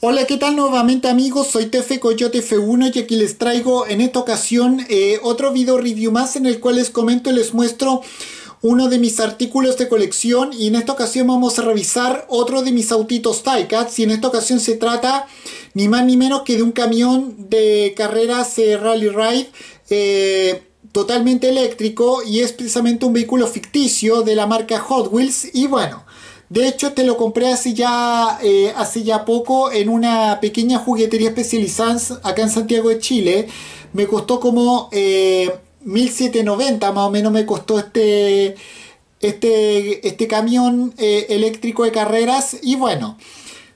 Hola, ¿qué tal nuevamente amigos? Soy Tefe Coyote F1 y aquí les traigo en esta ocasión eh, otro video review más en el cual les comento y les muestro uno de mis artículos de colección y en esta ocasión vamos a revisar otro de mis autitos Ticats y en esta ocasión se trata ni más ni menos que de un camión de carreras eh, Rally Ride eh, totalmente eléctrico y es precisamente un vehículo ficticio de la marca Hot Wheels y bueno de hecho, este lo compré hace ya, eh, ya poco en una pequeña juguetería especializada acá en Santiago de Chile. Me costó como 1790 eh, más o menos me costó este, este, este camión eh, eléctrico de carreras. Y bueno,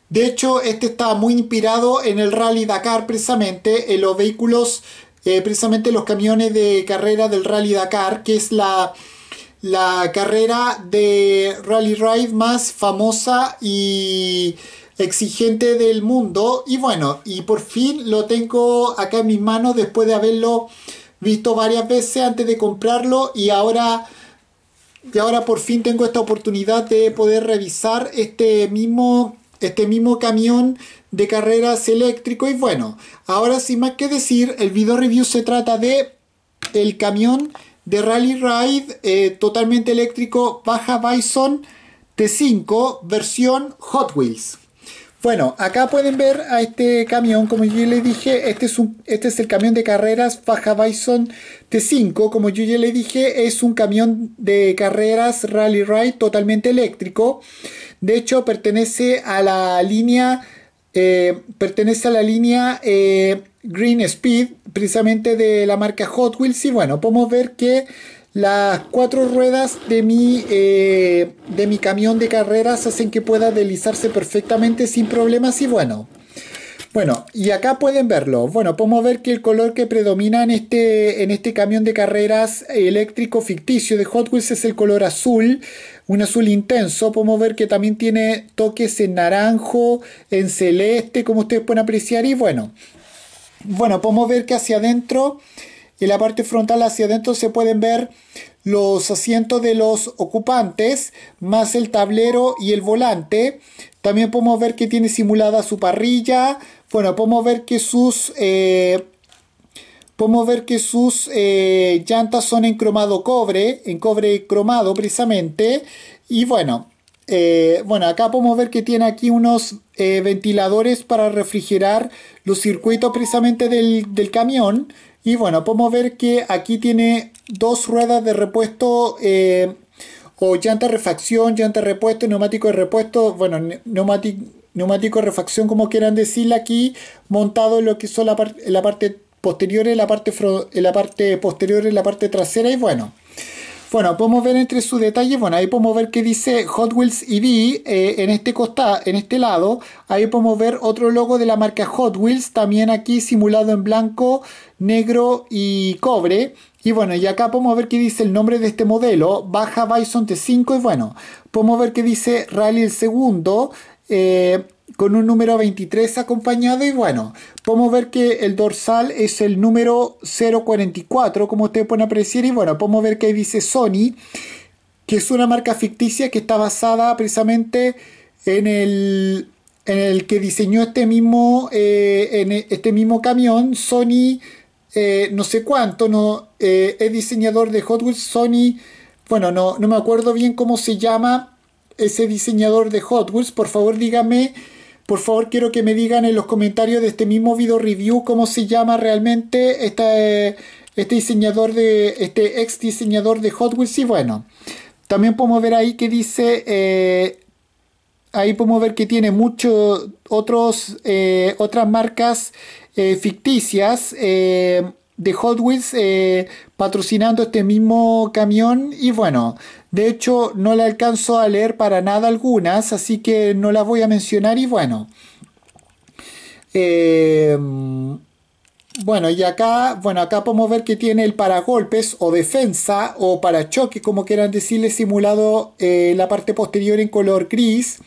de hecho, este está muy inspirado en el Rally Dakar precisamente, en los vehículos, precisamente los camiones de carrera del Rally Dakar, que es la la carrera de rally ride más famosa y exigente del mundo. Y bueno, y por fin lo tengo acá en mis manos después de haberlo visto varias veces antes de comprarlo y ahora... Y ahora por fin tengo esta oportunidad de poder revisar este mismo, este mismo camión de carreras eléctrico. Y bueno, ahora sin más que decir, el video review se trata de el camión de Rally Ride eh, totalmente eléctrico Baja Bison T5 versión Hot Wheels. Bueno, acá pueden ver a este camión, como yo ya dije, este es, un, este es el camión de carreras Baja Bison T5, como yo ya le dije, es un camión de carreras Rally Ride totalmente eléctrico, de hecho pertenece a la línea eh, pertenece a la línea eh, Green Speed, precisamente de la marca Hot Wheels. Y bueno, podemos ver que las cuatro ruedas de mi, eh, de mi camión de carreras hacen que pueda deslizarse perfectamente sin problemas. Y bueno, bueno, y acá pueden verlo. Bueno, podemos ver que el color que predomina en este, en este camión de carreras eléctrico ficticio de Hot Wheels es el color azul, un azul intenso. Podemos ver que también tiene toques en naranjo, en celeste, como ustedes pueden apreciar. Y bueno, bueno podemos ver que hacia adentro en la parte frontal hacia adentro se pueden ver los asientos de los ocupantes, más el tablero y el volante. También podemos ver que tiene simulada su parrilla. Bueno, podemos ver que sus, eh, podemos ver que sus eh, llantas son en cromado cobre, en cobre cromado precisamente. Y bueno, eh, bueno, acá podemos ver que tiene aquí unos eh, ventiladores para refrigerar los circuitos precisamente del, camión. Y bueno, podemos ver que aquí tiene dos ruedas de repuesto eh, o llanta refacción, llanta repuesto, neumático de repuesto, bueno, neumático, neumático de refacción como quieran decirle aquí, montado en lo que son la, la parte posterior, en la parte, la parte posterior, en la parte trasera y bueno. Bueno, podemos ver entre sus detalles, bueno, ahí podemos ver que dice Hot Wheels EV eh, en este costado, en este lado. Ahí podemos ver otro logo de la marca Hot Wheels, también aquí simulado en blanco, negro y cobre. Y bueno, y acá podemos ver que dice el nombre de este modelo, Baja Bison T5, y bueno, podemos ver que dice Rally el segundo, eh, con un número 23 acompañado y bueno, podemos ver que el dorsal es el número 044 como ustedes pueden apreciar y bueno, podemos ver que dice Sony que es una marca ficticia que está basada precisamente en el, en el que diseñó este mismo, eh, este mismo camión Sony eh, no sé cuánto, no, eh, es diseñador de Hot Wheels Sony, bueno, no, no me acuerdo bien cómo se llama ese diseñador de Hot Wheels, por favor dígame por favor, quiero que me digan en los comentarios de este mismo video review cómo se llama realmente este, este diseñador de este ex diseñador de Hot Wheels. Y bueno, también podemos ver ahí que dice eh, ahí podemos ver que tiene muchos otros eh, otras marcas ficticias de Hot Wheels eh, patrocinando este mismo camión y bueno, de hecho no le alcanzo a leer para nada algunas, así que no las voy a mencionar y bueno. Em, bueno, y acá, bueno, acá podemos ver que tiene el paragolpes o defensa o para choque como quieran decirle, simulado eh, la parte posterior en color gris,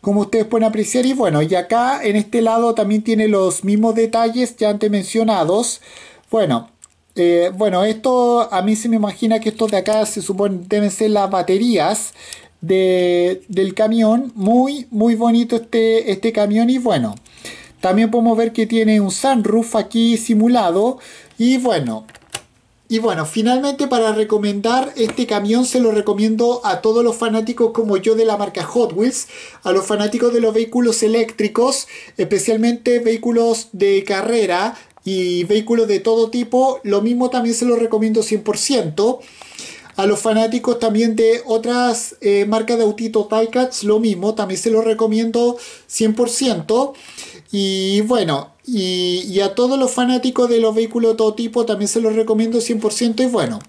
como ustedes pueden apreciar. Y bueno, y acá en este lado también tiene los mismos detalles ya antes mencionados. Bueno, eh, bueno, esto a mí se me imagina que estos de acá se supone deben ser las baterías del camión. Muy, muy bonito este, este camión y bueno. También podemos ver que tiene un sunroof aquí simulado. Y bueno, y bueno, finalmente para recomendar este camión se lo recomiendo a todos los fanáticos como yo de la marca Hot Wheels, a los fanáticos de los vehículos eléctricos, especialmente vehículos de carrera, y vehículos de todo tipo. Lo mismo también se lo recomiendo 100%. A los fanáticos también de otras eh, marcas de autito Ticats, lo mismo, también se los recomiendo 100%. Y bueno, y, a todos los fanáticos de los vehículos de todo tipo también se los recomiendo 100%. Y bueno,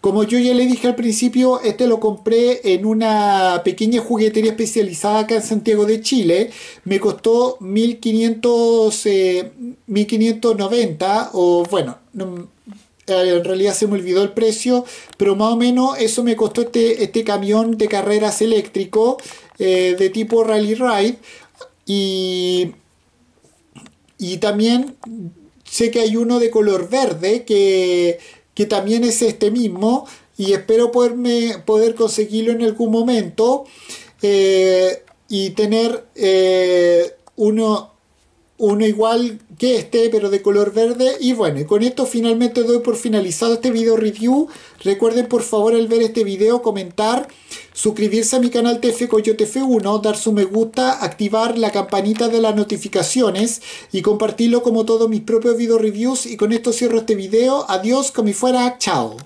como yo ya le dije al principio, este lo compré en una pequeña juguetería especializada acá en Santiago de Chile. Me costó 1500, 1590 eh, o bueno, eh, en realidad se me olvidó el precio, pero más o menos eso me costó este, este camión de carreras eléctrico eh, de tipo Rally Ride. Y y también sé que hay uno de color verde que, también es este mismo y espero poderme, poder conseguirlo en algún momento eh, y tener eh, uno uno igual que este, pero de color verde. Y bueno, con esto finalmente doy por finalizado este video review. Recuerden por favor al ver este video comentar, suscribirse a mi canal TF coyotf 1 dar su me gusta, activar la campanita de las notificaciones y compartirlo como todos mis propios video reviews. Y con esto cierro este video. Adiós, como fuera, chao.